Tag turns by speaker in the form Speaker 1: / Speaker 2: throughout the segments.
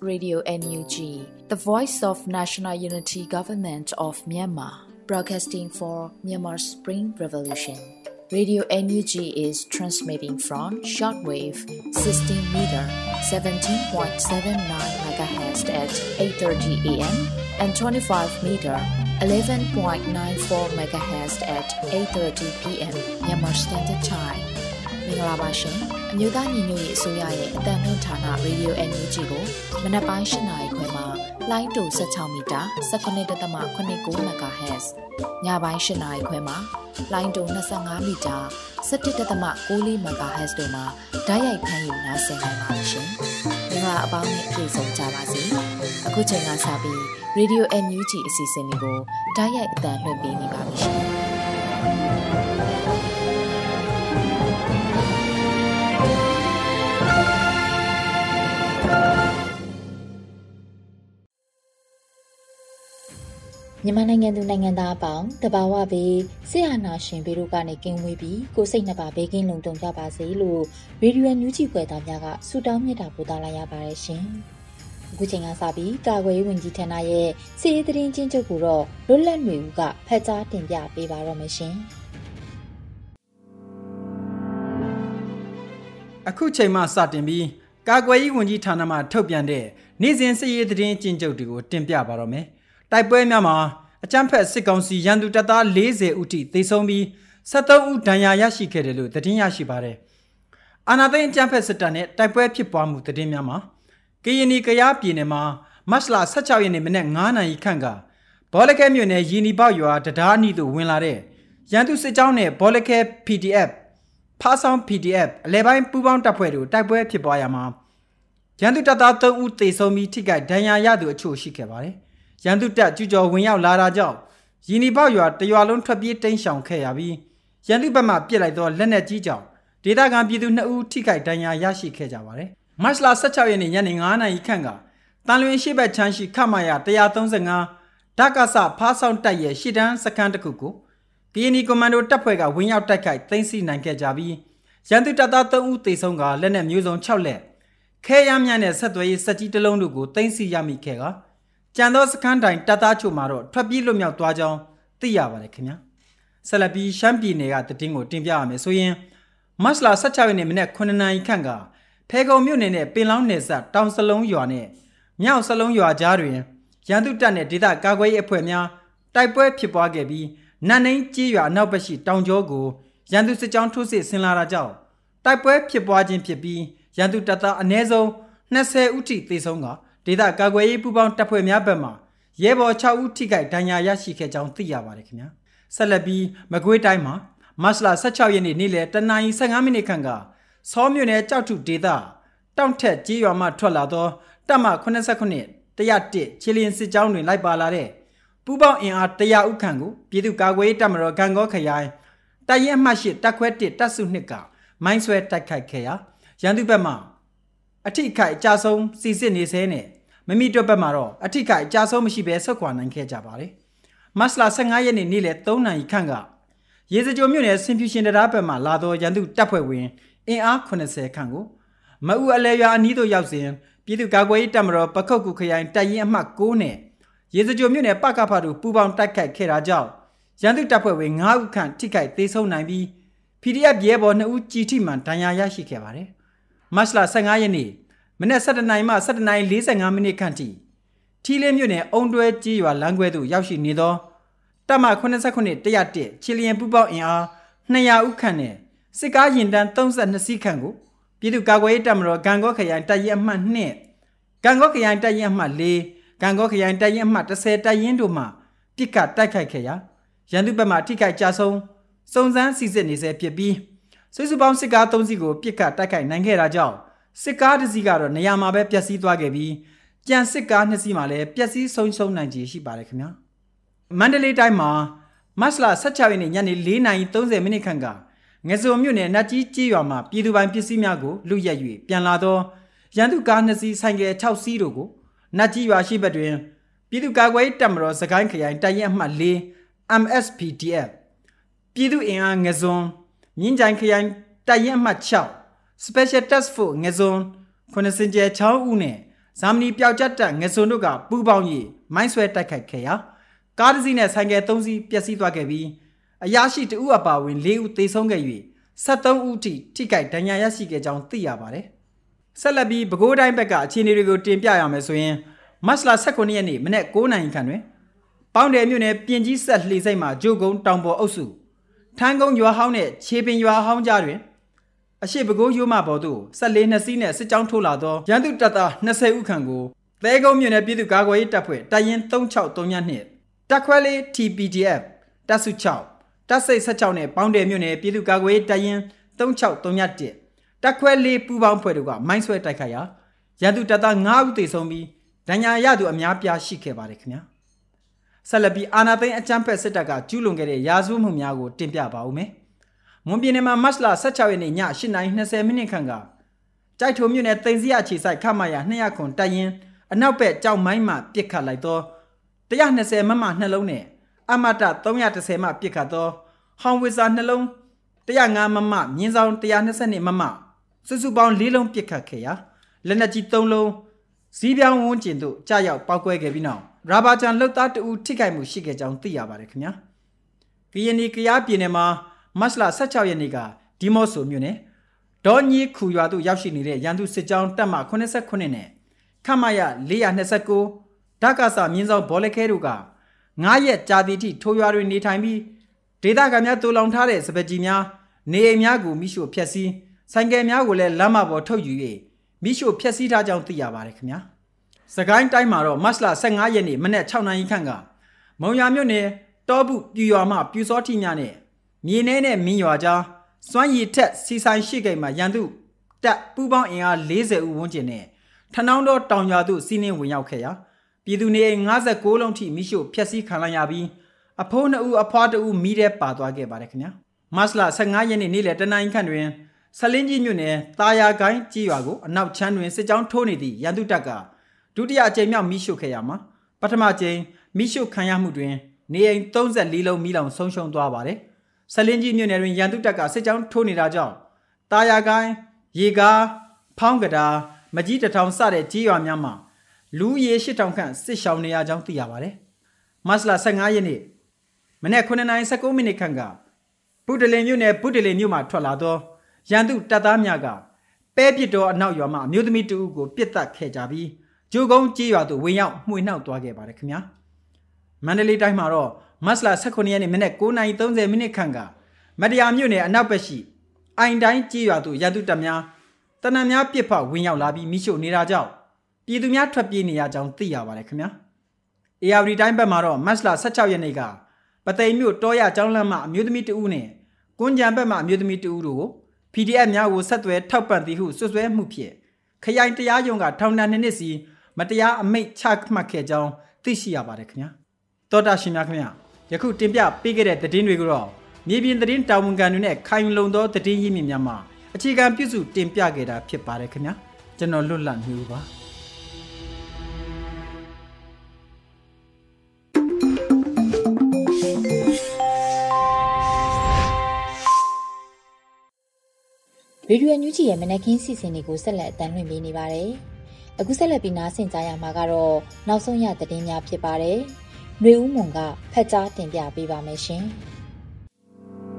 Speaker 1: Radio NUG, the voice of National Unity Government of Myanmar, broadcasting for Myanmar's Spring Revolution. Radio NUG is transmitting from shortwave 16 meter 17.79 MHz at 8:30 a.m. and 25 meter 11.94 MHz at 8:30 p.m. Myanmar Standard Time. မင်္ဂလာပါရှင်အမျိုးသားညီညွတ်ရေးအစိုးရရဲ့အတံမြင့်ဌာနရေဒီယို NUG ကိုမနက်ပိုင်း၈နာရီခွဲမှာလိုင်းတူ16မီတာ19.89 MHz ညပိုင်း၈နာရီခွဲမှာလိုင်းတူ25မီတာ17.6 MHz တို့မှာဓာတ်ရိုက်ဖမ်းယူနိုင်စေနိုင်ပါရှင်။မင်္ဂလာအပေါင်းနဲ့ပြည့်စုံကြပါစေ။အခုချိန်ကစပြီး Radio NUG အစီအစဉ်တွေကိုဓာတ်ရိုက်အတံလွှင့်ပေးနေပါပြီရှင်။
Speaker 2: မြန်မာနိုင်ငံသူနိုင်ငံသားအပေါင်းတဘာဝဘေးဆရာနာရှင်ဘေးတို့ကနေကင်းဝေးပြီးကိုစိတ်နှပါဘေးကင်းလုံခြုံကြပါစေလို့ရေဒီယိုညူးချီပွဲသားများကဆုတောင်းမြတ်တာပို့သလာရပါတယ်ရှင်။အခုချိန်ကစပြီးကာကွယ်ရေးဝန်ကြီးဌာနရဲ့စီးရီးသတင်းချင်းချုပ်ကိုတော့လွတ်လပ်နေဦးကဖတ်ကြားတင်ပြပေးပါတော့မရှင်
Speaker 3: ။အခုချိန်မှစတင်ပြီးကာကွယ်ရေးဝန်ကြီးဌာနမှထုတ်ပြန်တဲ့နေ့စဉ်စီးရီးသတင်းချင်းချုပ်တွေကိုတင်ပြပါတော့မယ်။တိုက်ပွဲများမှာအကြမ်းဖက်စစ်ကောင်စီရန်သူတပ်သား40ဦးထိသေဆုံးပြီး73ဦးဒဏ်ရာရရှိခဲ့တယ်လို့သတင်းရရှိပါတယ်။အာနာသိန်းအကြမ်းဖက်စစ်တပ်နဲ့တိုက်ပွဲဖြစ်ပွားမှုသတင်းများမှာကရင်နီကရားပြည်နယ်မှာမတ်လ16ရက်နေ့မနက်9နာရီခန့်ကဘောလခဲမြို့နယ်ရီနီပေါရွာတရားနီသို့ဝင်လာတဲ့ရန်သူစစ်ကြောင်းနဲ့ဘောလခဲ PDF ဖားဆောင် PDF အလဲပိုင်းပူးပေါင်းတပ်ဖွဲ့တို့တိုက်ပွဲဖြစ်ပွားရာမှာရန်သူတပ်သား3ဦးသေဆုံးပြီးထိခိုက်ဒဏ်ရာရသူအချို့ရှိခဲ့ပါတယ်။ရန်သူတပ်ကျူကျော်ဝင်ရောက်လာတာကြောင့်ရင်းနီပေါရွာတရွာလုံးထွက်ပြေးတိမ်းရှောင်ခဲ့ရပြီးရန်သူဘက်မှပစ်လိုက်သောလက်နက်ကြီးကြောင့်ဒေသခံပြည်သူ2ဦးထိခိုက်ဒဏ်ရာရရှိခဲ့ကြပါတယ်။မတ်လ16ရက်နေ့ညနေ9:00နာရီခန့်ကတန်လွင်ရှိဘက်ချမ်းရှိခမာယာ135ဓကဆဖားဆောင်တပ်ရဲ့ရှစ်တန်းစခန်းတစ်ခုကိုကရင်နီကွန်မန်ဒိုတပ်ဖွဲ့ကဝင်ရောက်တိုက်ခိုက်သိမ်းဆီးနိုင်ခဲ့ကြပြီးရန်သူတပ်သား3ဦးသေဆုံးကလက်နက်မျိုးစုံ6လက်ခဲရမ်းမြန့်တဲ့ဆက်သွယ်ရေးစက်ကြီးတစ်လုံးတို့ကိုသိမ်းဆီးရမိခဲ့ကားကြံသောစခန်းတိုင်တပ်သားချို့မှာတော့ထွက်ပြေးလွတ်မြောက်သွားကြောင်းသိရပါတယ်ခင်ဗျာဆက်လက်ပြီးရှမ်းပြည်နယ်ကတည်င်းကိုတင်ပြရမယ်ဆိုရင်မတ်လ16ရက်နေ့မနေ့9နာရီခန့်ကဖဲကုံမြို့နယ်နဲ့ပင်လောင်းနယ်စပ်တောင်စလုံးရွာနဲ့မြောက်စလုံးရွာကြားတွင်ရန်သူတပ်နဲ့ဒေသကာကွယ်ရေးအဖွဲ့များတိုက်ပွဲဖြစ်ပွားခဲ့ပြီးနန်နိန်ကြီးရွာအနောက်ဘက်ရှိတောင်ကျောကိုရန်သူစစ်ကြောင်းထိုးစစ်ဆင်လာတာကြောင့်တိုက်ပွဲဖြစ်ပွားခြင်းဖြစ်ပြီးရန်သူတပ်သားအ ਨੇ စုံ20ဦးထိသေဆုံးကဒေသကာကွယ်ရေးပူးပေါင်းတပ်ဖွဲ့များဘက်မှရဲဘော်6ဦးထိခိုက်ဒဏ်ရာရရှိခဲ့ကြောင်းသိရပါတယ်ခင်ဗျာဆက်လက်ပြီးမကွေးတိုင်းမှာမတ်လ16ရက်နေ့နေ့လယ်တနင်္ဂနွေ15မိနစ်ခန့်ကစောမြို့နယ်ကြောက်ထုဒေသတောင့်ထက်ကြေးရွာမှထွက်လာသောတပ်မ89 101ချီလင်းစစ်ကြောင်းတွင်လိုက်ပါလာတဲ့ပူပေါင်းအင်အား100ဦးခန့်ကိုပြည်သူ့ကာကွယ်ရေးတပ်မတော်ဂံကောခရိုင်တိုက်ရဲအမှတ်၈တပ်ခွဲ1တပ်စု2ကမိုင်းဆွဲတိုက်ခိုက်ခဲ့ရာရန်သူဘက်မှအထိခိုက်အကြဆုံးစီစစ်နေဆဲနဲ့မမီတွက်ဘက်မှာတော့အထိခိုက်အကြဆုံးမရှိဘဲဆုတ်ခွာနိုင်ခဲ့ကြပါတယ်။မတ်လ15ရက်နေ့နေ့လယ်3နာရီခန့်ကရေစကြိုမြို့နယ်ဆင်ဖြူရှင်တရားဘက်မှာလာသောရန်သူတပ်ဖွဲ့ဝင်အင်အား80ခန့်ကိုမအူအလဲရွာအနီးသို့ရောက်စဉ်ပြည်သူ့ကာကွယ်ရေးတပ်မတော်ပခုတ်ကူခရိုင်တပ်ရင်းအမှတ်6နဲ့ရေစကြိုမြို့နယ်ပကဖတို့ပူးပေါင်းတိုက်ခိုက်ခဲ့တာကြောင့်ရန်သူတပ်ဖွဲ့ဝင်9ဦးခန့်ထိခိုက်သေးဆုံးနိုင်ပြီး PDF ရဲဘော်2ဦးကြီးထိမှန်ဒဏ်ရာရရှိခဲ့ပါတယ်မတ်လ15ရက်နေ့မနက်7:00နာရီမှ7:45နာရီမိနစ်ခန့်ထိထီလင်းမြို့နယ်အုံတွဲကြီးရွာလမ်းခွဲသို့ရောက်ရှိနေသောတပ်မ89 101ချီလီယံပူပေါင်းအင်အား200ဦးခန့်နဲ့စစ်ကားရင်တန်း32စီးခန့်ကိုပြည်သူ့ကာကွယ်ရေးတပ်မတော်ဂံကောခရိုင်တပ်ရင်းအမှတ်2ဂံကောခရိုင်တပ်ရင်းအမှတ်4ဂံကောခရိုင်တပ်ရင်းအမှတ်30တပ်ရင်းတို့မှပစ်ကတ်တိုက်ခိုက်ခဲ့ရာရန်သူဘက်မှထိခိုက်ကြဆုံးစုံစမ်းစစ်ဆေးနေဆဲဖြစ်ပြီးစစ်စုပေါင်းစစ်ကား၃စီးကိုပစ်ခတ်တိုက်ခိုက်နိုင်ခဲ့တာကြောင့်စစ်ကားတစ်စီးကတော့နေရာမှာပဲပျက်စီးသွားခဲ့ပြီးကြံစစ်ကားနှစ်စီးမှာလည်းပျက်စီးဆုံးရှုံးနိုင်ခြေရှိပါတယ်ခင်ဗျာမန္တလေးတိုင်းမှာမတ်လ16ရက်နေ့ညနေ4:30မိနစ်ခန့်ကငဇုံမြို့နယ်နတ်ကြီးကြေးရွာမှာပြည်သူပိုင်ပစ္စည်းများကိုလူရက်၍ပြန်လာသောရန်သူကားနှစ်စီးဆိုင်ကယ်6စီးတို့ကိုနတ်ကြီးရွာရှိဘက်တွင်ပြည်သူ့ကာကွယ်ရေးတပ်မတော်စကိုင်းခရိုင်တိုင်ရက်မှတ်၄ MSPDF ပြည်သူ့အင်အားငဇွန်မြင်းကြိုင်ခရိုင်တိုက်ရင်အမှတ်6 Special Task Force ငဇွန်90ကျဲ6ဦးနဲ့ဇာမနီပျောက်ကြားတပ်ငဇွန်တို့ကပူးပေါင်းပြီးမိုင်းဆွဲတိုက်ခိုက်ခဲ့ရာကားတစ်စီးနဲ့ဆိုင်ကယ်၃စီးပျက်စီးသွားခဲ့ပြီးအရာရှိတဦးအပါအဝင်၄ဦးသေဆုံးခဲ့၍73ဦးထိထိခိုက်ဒဏ်ရာရရှိခဲ့ကြောင်းသိရပါတယ်။ဆက်လက်ပြီးပဲခူးတိုင်းဘက်ကအခြေအနေတွေကိုတင်ပြရမယ်ဆိုရင်မတ်လ18ရက်နေ့မနေ့9နာရီခန့်တွင်ပေါင်းတယ်မြို့နယ်ပြင်ကြီးဆက်လှေစိတ်မှာဂျိုကုန်းတောင်ပေါ်အုပ်စုထန်းကုန်းရွာဟောင်းနဲ့ခြေပင်ရွာဟောင်းကြားတွင်အရှိဘကိုးရိုးမပေါ်သို့14နှစ်စီးနဲ့စစ်ကြောင်းထိုးလာသောရန်သူတပ်သား20ဦးခန့်ကိုသဲကုန်းမြို့နယ်ပြည်သူ့ကာကွယ်ရေးတပ်ဖွဲ့တပ်ရင်း3632တပ်ခွဲလေး TPDF တပ်စု6တပ်စိတ်16နဲ့ပေါင်းတယ်မြို့နယ်ပြည်သူ့ကာကွယ်ရေးတပ်ရင်း3631တပ်ခွဲလေးပူပေါင်းဖွဲ့တို့ကမိုင်းဆွဲတိုက်ခိုက်ရာရန်သူတပ်သား9ဦးသေဆုံးပြီးဒဏ်ရာရသူအများပြားရှိခဲ့ပါတယ်ခင်ဗျာ။ဆက်လက်ပြီးအာဏာသိမ်းအကြမ်းဖက်စစ်တပ်ကကျူးလွန်ခဲ့တဲ့ရာဇဝတ်မှုများကိုတင်ပြပါဦးမယ်။မွန်ပြည်နယ်မှာမတ်လ16ရက်နေ့ည8:20မိနစ်ခန့်ကကြိုက်ထုံမြို့နယ်တင်စီရခြေဆိုင်ခမရ200ခွန်တိုက်ရင်အနောက်ဘက်ကြောက်မိုင်းမှပစ်ခတ်လိုက်သော120မမနှလုံးနဲ့အမတ330မပစ်ခတ်သောဟောင်ဝီစာနှလုံး105မမမြင်းဆောင်122မမစုစုပေါင်း၄လုံးပစ်ခတ်ခဲ့ရာလက်နက်ကြီး၃လုံးစီးပြောင်းဝန်းကျင်သို့ကြာရောက်ပောက်ကွဲခဲ့ပြီးနောက်ရာဘာကြံလှုပ်သားတူထိခိုက်မှုရှိခဲ့ကြောင်းသိရပါတယ်ခင်ဗျာ။ကရင်နီကရားပြည်နယ်မှာမတ်လ16ရက်နေ့ကဒီမော့ဆိုမြို့နယ်ဒေါ်ညီခူရွာသို့ရောက်ရှိနေတဲ့ရန်သူစစ်ကြောင်းတပ်မ89နဲ့ခမရ429ဓကစာမြင်းဆောင်ဘောလခဲတို့က9ရက်ကြာသည့်ထိထိုးရွာတွင်နေထိုင်ပြီးဒေသခံများတူလောင်ထားတဲ့စပကြီးများနေအိမ်များကိုမိရှို့ဖျက်ဆီးဆိုင်ကယ်များကိုလည်းလမ်းမပေါ်ထုတ်ယူ၍မိရှို့ဖျက်ဆီးထားကြောင်းသိရပါတယ်ခင်ဗျာ။။စကိုင်းတိုင်းမှာတော့မတ်လ15ရက်နေ့မနက်6နာရီခန့်ကမုံရမြို့နယ်တောပုပြူရွာမှပြူစောတိညာနဲ့မြေနှဲနဲ့မင်းရွာကြားစွမ်းရည်ထက်စီဆိုင်ရှိကိတ်မှာရန်သူတပ်ပူပေါင်းအင်အား40ဦးဝန်းကျင်နဲ့ထဏောင်းတော်တောင်ရွာသို့စီးနှင်းဝင်ရောက်ခဲ့ရာပြည်သူနေအိမ်56လုံးထိမိရှို့ဖျက်ဆီးခံလိုက်ရပြီးအဖိုးနှစ်ဦးအဖွားတစ်ဦးမိတဲ့ပါသွားခဲ့ပါတယ်ခင်ဗျာမတ်လ15ရက်နေ့နေ့လယ်တနင်္ဂနွေခန့်တွင်ဆလင်းကြီးမြို့နယ်တာယာကိုင်းကြီးရွာကိုအနောက်ချမ်းတွင်စစ်ကြောင်းထိုးနေသည့်ရန်သူတပ်ကဒုတိယအကြိမ်မြောက်မိရှုခဲ့ရမှာပထမအကြိမ်မိရှုခံရမှုတွင်နေအိမ်34လုံးမိလောင်ဆုံးရှုံးသွားပါတယ်။ဆလင်းကြီးမြို့နယ်တွင်ရန်သူတပ်ကစစ်ကြောင်းထိုးနေတာကြောင့်တာယာကိုင်းရေကားဖောင်းကတာမကြီးတထောင်စတဲ့ကြေးရွာများမှာလူရေ8000ခန့်စစ်ရှောင်နေရကြောင်းသိရပါတယ်။မတ်လ15ရက်နေ့မနေ့9:19မိနစ်ခန့်ကပုဒလင်မြို့နယ်ပုဒလင်မြို့မှာထွက်လာသောရန်သူတပ်သားများကပဲပစ်တော်အနောက်ရွာမှအမျိုးသမီးတဦးကိုပစ်တက်ခဲ့ကြပြီးကျိုးကုန်းကြေးရွာသို့ဝင်ရောက်မှွေနှောက်သွားခဲ့ပါတယ်ခင်ဗျာမန္တလေးတိုင်းမှာတော့မတ်လ18ရက်နေ့မနေ့9:30မိနစ်ခန့်ကမတရားမြို့နယ်အနောက်ဘက်ရှိအိုင်တိုင်းကြေးရွာသို့ရတုတပ်များတနံများပစ်ဖောက်ဝင်ရောက်လာပြီးမိရှုနေတာကြောင့်ပြည်သူများထွက်ပြေးနေရကြောင်းသိရပါတယ်ခင်ဗျာ ARD တိုင်းဘက်မှာတော့မတ်လ16ရက်နေ့ကပသိမ်မြို့တောရကျောင်းလမ်းမှာအမျိုးသမီးတဦးနဲ့ကွန်ကြံဘက်မှာအမျိုးသမီးတဦးတို့ကို PDF များကိုဆက်သွယ်ထောက်ပံ့သည်ဟုစွပ်စွဲမှုဖြင့်ခရိုင်တရားရုံးကထောင်ဒဏ်နှစ်နှစ်စီမတရားအမိန့်ချမှတ်ခဲ့ကြောင်းသိရှိရပါတယ်ခင်ဗျာတောတာရှင်များခင်ဗျာယခုတင်ပြပေးခဲ့တဲ့သတင်းတွေကိုတော့မြေပြင်သတင်းတာဝန်ခံတွေနဲ့ခိုင်လုံသောသတင်းရင်းမြစ်များမှာအခြေခံပြုစုတင်ပြခဲ့တာဖြစ်ပါတယ်ခင်ဗျာကျွန်တော်လွတ်လပ်နေဦးပါ
Speaker 2: ဗီဒီယိုညွှန်ကြည့်ရဲ့မနက်ခင်းစီစဉ်တွေကိုဆက်လက်အတန်းလွှင့်ပေးနေပါတယ်။အခုဆက်လက်ပြီးနားဆင်ကြရမှာကတော့နောက်ဆုံးရသတင်းများဖြစ်ပါတယ်။နှွေဦးမွန်ကဖတ်ကြားတင်ပြပေးပါမယ်ရှင်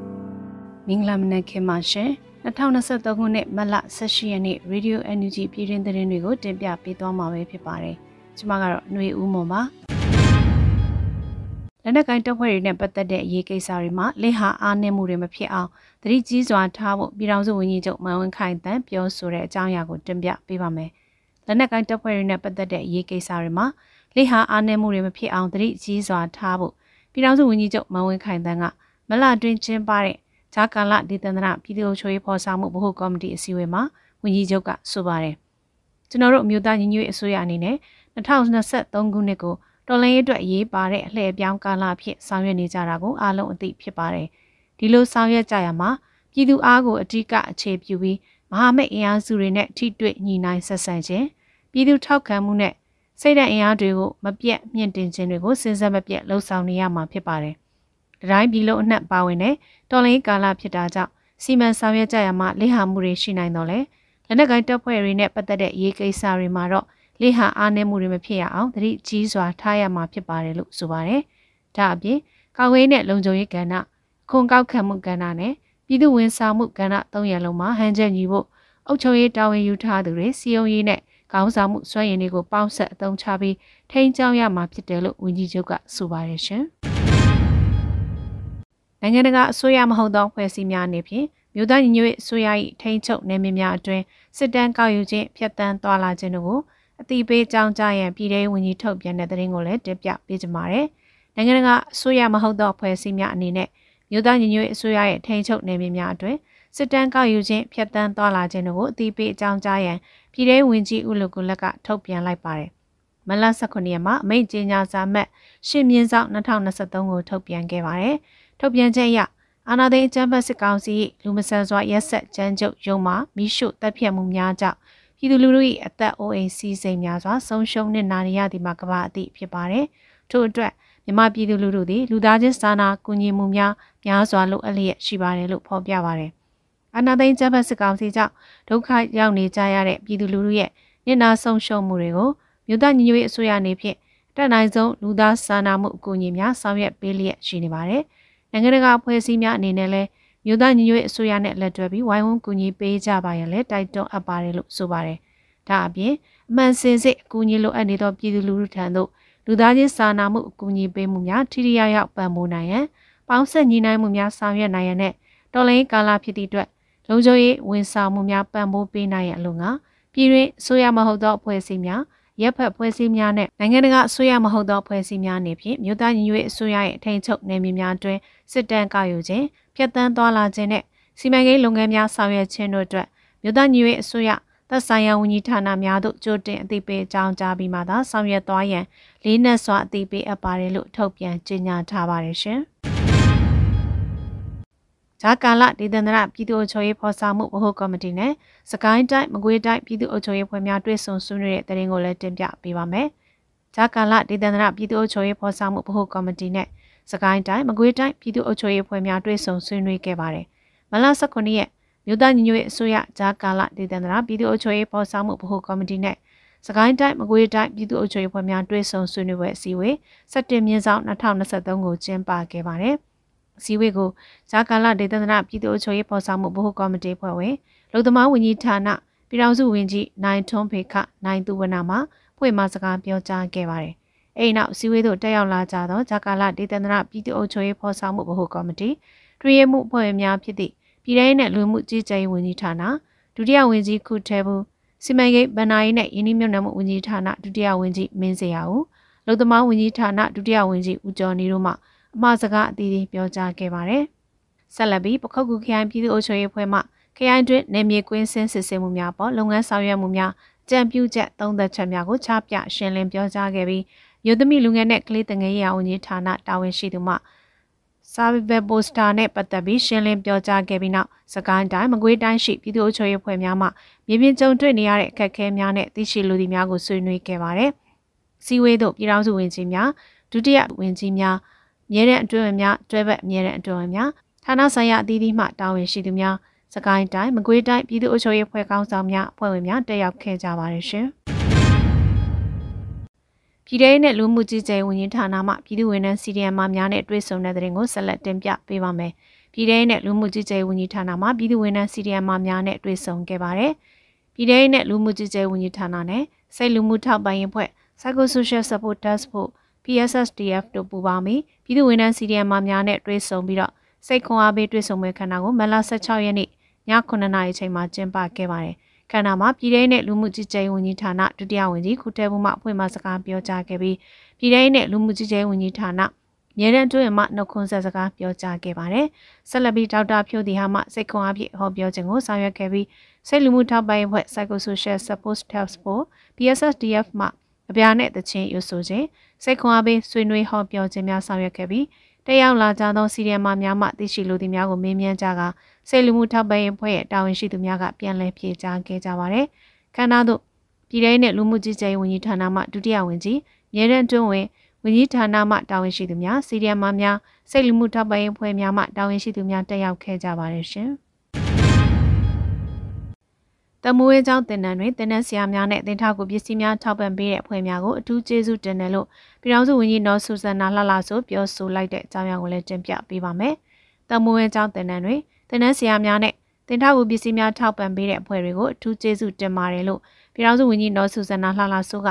Speaker 4: ။မင်္ဂလာမနက်ခင်းပါရှင်။2023ခုနှစ်မလ18ရက်နေ့ Radio NUG ပြည်တွင်းသတင်းတွေကိုတင်ပြပေးသွားမှာပဲဖြစ်ပါတယ်။ကျွန်မကတော့နှွေဦးမွန်ပါ။လက်နက်ကိုင်တပ်ဖွဲ့တွေနဲ့ပတ်သက်တဲ့အရေးကိစ္စတွေမှာလက်ဟာအားနည်းမှုတွေမဖြစ်အောင်သတိကြီးစွာထားဖို့ပြည်ထောင်စုဝန်ကြီးချုပ်မန်ဝင်းခိုင်တန်းပြောဆိုတဲ့အကြောင်းအရာကိုတင်ပြပေးပါမယ်။လက်နက်ကိုင်းတပ်ဖွဲ့တွေနဲ့ပတ်သက်တဲ့အရေးကိစ္စတွေမှာလေဟာအားနည်းမှုတွေမဖြစ်အောင်သတိကြီးစွာထားဖို့ပြည်ထောင်စုဝန်ကြီးချုပ်မန်ဝင်းခိုင်တန်းကမလအတွင်းကျင်းပတဲ့ဂျာကာလဒေသန္တရပြည်သူ့ချိုးရေးဖော်ဆောင်မှုဗဟုကော်မတီအစည်းအဝေးမှာဝန်ကြီးချုပ်ကဆိုပါတယ်ကျွန်တော်တို့အမျိုးသားညီညွတ်ရေးအစိုးရအနေနဲ့2023ခုနှစ်ကိုတော်လှန်ရေးအတွက်ရေးပါတဲ့အလှည့်ပြောင်းကာလဖြစ်ဆောင်ရွက်နေကြတာကိုအားလုံးအသိဖြစ်ပါတယ်ဒီလိုဆောင်ရွက်ကြရမှာပြည်သူအားကိုအတိကအခြေပြုပြီးမဟာမိတ်အင်အားစုတွေနဲ့ထိတွေ့ညီနိုင်ဆက်ဆံခြင်းပြည်သူထောက်ခံမှုနဲ့စိတ်ဓာတ်အင်အားတွေကိုမပြတ်မြင့်တင်ခြင်းတွေကိုစဉ်ဆက်မပြတ်လှုံ့ဆော်နေရမှာဖြစ်ပါတယ်။တတိုင်းပြည်လုံးအနှက်ပါဝင်တဲ့တော်လှန်ရေးကာလဖြစ်တာကြောင့်စီမံဆောင်ရွက်ကြရမှာလေ့ဟာမှုတွေရှိနိုင်တော့လေလက်နက်ကိုင်တပ်ဖွဲ့တွေနဲ့ပတ်သက်တဲ့ရေးကိစ္စတွေမှာတော့လေ့ဟာအားနည်းမှုတွေမဖြစ်ရအောင်သတိကြီးစွာထားရမှာဖြစ်ပါတယ်လို့ဆိုပါတယ်။ဒါအပြင်ကာဝေးနဲ့လုံခြုံရေးကဏ္ဍခွန်ကောက်ခံမှုကဏ္ဍနဲ့ပြည်သူဝန်ဆောင်မှုကဏ္ဍ၃ရပ်လုံးမှာဟန်ချက်ညီဖို့အုပ်ချုပ်ရေးတာဝန်ယူထားသူတွေစီယုံရေးနဲ့ခေါင်းဆောင်မှုစွမ်းရည်တွေကိုပေါင်းဆက်အသုံးချပြီးထိန်းကျောင်းရမှာဖြစ်တယ်လို့ဝန်ကြီးချုပ်ကဆိုပါတယ်ရှင်။နိုင်ငံတကာအစိုးရမဟုတ်သောဖွဲ့စည်းများအနေဖြင့်မြို့သားညီညွတ်အစိုးရ၏ထိန်းချုပ်နယ်မြေများအတွင်းစစ်တမ်းကောက်ယူခြင်းဖြတ်တန်းသွားလာခြင်းတို့ကိုအတိပေးကြောင်းကြားရန်ပြည်ထောင်ဝန်ကြီးထုတ်ပြန်တဲ့သတင်းကိုလည်းတင်ပြပေးကြပါရစေ။နိုင်ငံတကာအစိုးရမဟုတ်သောအဖွဲ့အစည်းများအနေနဲ့မြို့သားညီညွတ်အစိုးရရဲ့ထိန်းချုပ်နယ်မြေများအတွင်းစစ်တမ်းကောက်ယူခြင်းဖျက်ဆီးသွားလာခြင်းတို့ကိုအသိပေးအကြောင်းကြားရန်ပြည်ထောင်ဝင်ကြီးဦးလူကုလကထုတ်ပြန်လိုက်ပါတယ်။မလ19ရက်မှာအမိန့်ကြေညာစာမှတ်ရှင်မြင်းဆောင်2023ကိုထုတ်ပြန်ခဲ့ပါတယ်။ထုတ်ပြန်ချက်အရအာနာသိန်းကျမ်းပတ်စစ်ကောင်စီလူမဆန်စွာရက်ဆက်ကြမ်းကြုတ်ရုံမှာမိရှုတပ်ဖြတ်မှုများကြောင့်ပြည်သူလူထု၏အသက်အိုးအိမ်စီးစိမ်များစွာဆုံးရှုံးနှင့်နာနေရသည်မှာကဘာအသည့်ဖြစ်ပါတယ်။ထို့အတွက်မြန်မာပြည်သူလူထုသည်လူသားချင်းစာနာကူညီမှုများများစွာလိုအပ်လျက်ရှိပါတယ်လို့ဖော်ပြပါတယ်အာဏာသိမ်းကြမ်းဖက်စစ်ကောင်စီကြောင့်ဒုက္ခရောက်နေကြရတဲ့ပြည်သူလူထုရဲ့နေနာဆုံးရှုံးမှုတွေကိုမြို့သားညီညွတ်ရေးအစိုးရအနေဖြင့်တက်နိုင်ဆုံးလူသားစာနာမှုအကူအညီများဆောင်ရွက်ပေးလျက်ရှိနေပါတယ်။နိုင်ငံတကာအဖွဲ့အစည်းများအနေနဲ့လည်းမြို့သားညီညွတ်ရေးအစိုးရနဲ့လက်တွဲပြီးဝိုင်းဝန်းကူညီပေးကြပါရန်လည်းတိုက်တွန်းအပ်ပါတယ်လို့ဆိုပါတယ်။ဒါအပြင်အမှန်စင်စစ်အကူအညီလိုအပ်နေသောပြည်သူလူထုထံသို့လူသားချင်းစာနာမှုအကူအညီပေးမှုများထိထိရောက်ရောက်ပံ့ပိုးနိုင်ရန်ပေါင်းစပ်ညီနိုင်မှုများဆောင်ရွက်နိုင်ရန်နဲ့တော်လှန်ရေးကာလဖြစ်သည့်အတွက်လုံခြုံရေးဝန်ဆောင်မှုများပံ့ပိုးပေးနိုင်ရန်အလို့ငါပြည်တွင်းဆိုရမဟုတ်သောအဖွဲ့အစည်းများရပ်ဖက်ဖွဲ့စည်းများနဲ့နိုင်ငံတကာအစိုးရမဟုတ်သောဖွဲ့စည်းများအနေဖြင့်မြို့သားညီညွတ်အစိုးရရဲ့အထိန်ချုပ်နယ်မြေများတွင်စစ်တမ်းကောက်ယူခြင်းဖြတ်တန်းသွားလာခြင်းနဲ့စီမံကိန်းလုပ်ငန်းများဆောင်ရွက်ခြင်းတို့အတွက် မြို့သားညီညွတ်အစိုးရသက်ဆိုင်ရာဝန်ကြီးဌာနများသို့ကြိုတင်အသိပေးအကြောင်းကြားပြီးမှသာဆောင်ရွက်သွားရန်လေးနက်စွာအသိပေးအပ်ပါတယ်လို့ထုတ်ပြန်ကြေညာထားပါတယ်ရှင်။ဂျာကာလဒေသန္တရပြည်သူ့အုပ်ချုပ်ရေးဖော်ဆောင်မှုဗဟိုကော်မတီနဲ့စကိုင်းတိုင်းမကွေးတိုင်းပြည်သူ့အုပ်ချုပ်ရေးဖွဲ့များတွဲဆုံဆွေးနွေးတဲ့တရင်ကိုလည်းတင်ပြပေးပါမယ်။ဂျာကာလဒေသန္တရပြည်သူ့အုပ်ချုပ်ရေးဖော်ဆောင်မှုဗဟိုကော်မတီနဲ့စကိုင်းတိုင်းမကွေးတိုင်းပြည်သူ့အုပ်ချုပ်ရေးဖွဲ့များတွဲဆုံဆွေးနွေးခဲ့ပါတယ်။မလ19ရက်မြို့သားညီညွတ်အစိုးရဂျာကာလဒေသန္တရပြည်သူ့အုပ်ချုပ်ရေးဖော်ဆောင်မှုဗဟိုကော်မတီနဲ့စကိုင်းတိုင်းမကွေးတိုင်းပြည်သူ့အုပ်ချုပ်ရေးဖွဲ့များတွဲဆုံဆွေးနွေးပွဲအစည်းအဝေး17မြင်းဆောင်2023ကိုကျင်းပခဲ့ပါတယ်။အစည်းအဝေးကိုဂျာကာလာဒေသနာပြည်သူ့အချုပ်ရေးပေါ်ဆောင်မှုဗဟိုကော်မတီဖွဲ့ဝင်လုံသမားဝန်ကြီးဌာနပြည်ထောင်စုဝန်ကြီးနိုင်ထွန်းဖေခနိုင်သူဝနာမှဖွင့်မစကားပြောကြားခဲ့ပါတယ်။အဲဒီနောက်အစည်းအဝေးသို့တက်ရောက်လာကြသောဂျာကာလာဒေသနာပြည်သူ့အချုပ်ရေးပေါ်ဆောင်မှုဗဟိုကော်မတီတွေ့ရမှုအဖွဲ့များဖြစ်သည့်ပြည်ထောင်စုလူမှုကြီးကြပ်ရေးဝန်ကြီးဌာနဒုတိယဝန်ကြီးခုထဲဘူးစီမံကိန်းဗဏ္ဍာရေးနဲ့ယင်းနှမြုံနယ်မှုဝန်ကြီးဌာနဒုတိယဝန်ကြီးမင်းစရာဦးလုံသမားဝန်ကြီးဌာနဒုတိယဝန်ကြီးဦးကျော်နေတို့မှအမှားစကားအသီးသီးပြောကြားခဲ့ပါတယ်။ဆက်လက်ပြီးပခုတ်ကူခရိုင်ပြည်သူ့အုပ်ချုပ်ရေးအဖွဲ့မှခရိုင်တွင်နယ်မြေကွင်းဆင်းစစ်ဆေးမှုများပေါ်လုပ်ငန်းဆောင်ရွက်မှုများကြံပြုချက်သုံးသက်ချက်များကိုချပြရှင်းလင်းပြောကြားခဲ့ပြီးမြို့သမီလူငယ်နဲ့ကလေးတငယ်ရာဝန်ကြီးဌာနတာဝန်ရှိသူမှစာပေဘက်ပိုစတာနဲ့ပတ်သက်ပြီးရှင်းလင်းပြောကြားခဲ့ပြီးနောက်စကိုင်းတိုင်းမကွေးတိုင်းရှိပြည်သူ့အုပ်ချုပ်ရေးအဖွဲ့များမှမြေပြင်ကြုံတွေ့နေရတဲ့အခက်အခဲများနဲ့သိရှိလူတွေများကိုဆွေးနွေးခဲ့ပါတယ်။စီဝေးသို့ပြည်ထောင်စုဝန်ကြီးများဒုတိယဝန်ကြီးများမြဲတဲ့အတွင်းဝင်များတွဲဘက်မြဲတဲ့အတွင်းဝင်များဌာနဆိုင်ရာအသီးသီးမှတာဝန်ရှိသူများစကိုင်းတိုင်းမကွေးတိုင်းပြည်သူ့အုပ်ချုပ်ရေးဖွဲ့ကောင်းဆောင်များဖွဲ့ဝင်များတက်ရောက်ခဲ့ကြပါတယ်ရှင်။ပြည်ထောင်နဲ့လူမှုကြီးကြပ်ဝန်ကြီးဌာနမှပြည်သူဝန်ထမ်း CDM များနဲ့တွေ့ဆုံတဲ့တဲ့ရင်ကိုဆက်လက်တင်ပြပေးပါမယ်။ပြည်ထောင်နဲ့လူမှုကြီးကြပ်ဝန်ကြီးဌာနမှပြည်သူဝန်ထမ်း CDM များနဲ့တွေ့ဆုံခဲ့ပါတယ်။ပြည်ထောင်နဲ့လူမှုကြီးကြပ်ဝန်ကြီးဌာနနဲ့စိတ်လူမှုထောက်ပံ့ရေးဖွဲ့ Psychosocial Support Task Force PSSDF တို့ပူးပေါင်းပြီးပြည်သူဝန်ထမ်း CDM မများနဲ့တွဲဆုံပြီးတော့စိတ်ခွန်အားပေးတွဲဆုံပွဲခန္ဓာကိုမလ16ရက်နေ့ည9နာရီချိန်မှာကျင်းပခဲ့ပါတယ်။ခန္ဓာမှာပြည်ထောင်နဲ့လူမှုကြီးကြပ်ရေးဝန်ကြီးဌာနဒုတိယဝန်ကြီးခုထဲဘူးမှအဖွင့်မှစကားပြောကြားခဲ့ပြီးပြည်ထောင်နဲ့လူမှုကြီးကြပ်ရေးဝန်ကြီးဌာနမြေရန်တွင်းမှနှုတ်ခွန်းဆက်စကားပြောကြားခဲ့ပါတယ်။ဆက်လက်ပြီးဒေါက်တာဖြိုတီဟာမှစိတ်ခွန်အားဖြင့်ဟောပြောခြင်းကိုဆောင်ရွက်ခဲ့ပြီးစိတ်လူမှုထောက်ပံ့ရေးအဖွဲ့ Psychosocial Support Task Force PSSDF မှအပြာနဲ့တချင်းရွဆိုခြင်းစိတ်ခွန်အားပေးဆွေးနွေးဟောပြောခြင်းများဆောင်ရွက်ခဲ့ပြီးတက်ရောက်လာကြသောစီရီယမ်မာများမှသိရှိလိုသည်များကိုမေးမြန်းကြကစေလူမှုထောက်ပံ့ရေးဖွဲ့ရဲ့တာဝန်ရှိသူများကပြန်လည်ဖြေကြားခဲ့ကြပါရယ်ခန္ဓာတို့ပြည်တိုင်းနဲ့လူမှုကြီးကြပ်ရေးဝန်ကြီးဌာနမှဒုတိယဝန်ကြီးမြေရန်တွင်းဝင်ဝန်ကြီးဌာနမှတာဝန်ရှိသူများစီရီယမ်မာများစိတ်လူမှုထောက်ပံ့ရေးဖွဲ့များမှတာဝန်ရှိသူများတက်ရောက်ခဲ့ကြပါရယ်ရှင်။တမွေးကျောင်းတင်နန်းတွင်တင်နန်းဆရာများနဲ့တင်ထောက်ကိုပစ္စည်းများထောက်ပံ့ပေးတဲ့အဖွဲ့များကိုအထူးကျေးဇူးတင်တယ်လို့ပြည်ထောင်စုဝန်ကြီးနော်ဆူဇန်နာလှလှဆိုပြောဆိုလိုက်တဲ့အကြောင်းအရာကိုလည်းတင်ပြပေးပါမယ်။တမွေးကျောင်းတင်နန်းတွင်တင်နန်းဆရာများနဲ့တင်ထောက်ကိုပစ္စည်းများထောက်ပံ့ပေးတဲ့အဖွဲ့တွေကိုအထူးကျေးဇူးတင်ပါတယ်လို့ပြည်ထောင်စုဝန်ကြီးနော်ဆူဇန်နာလှလှဆိုက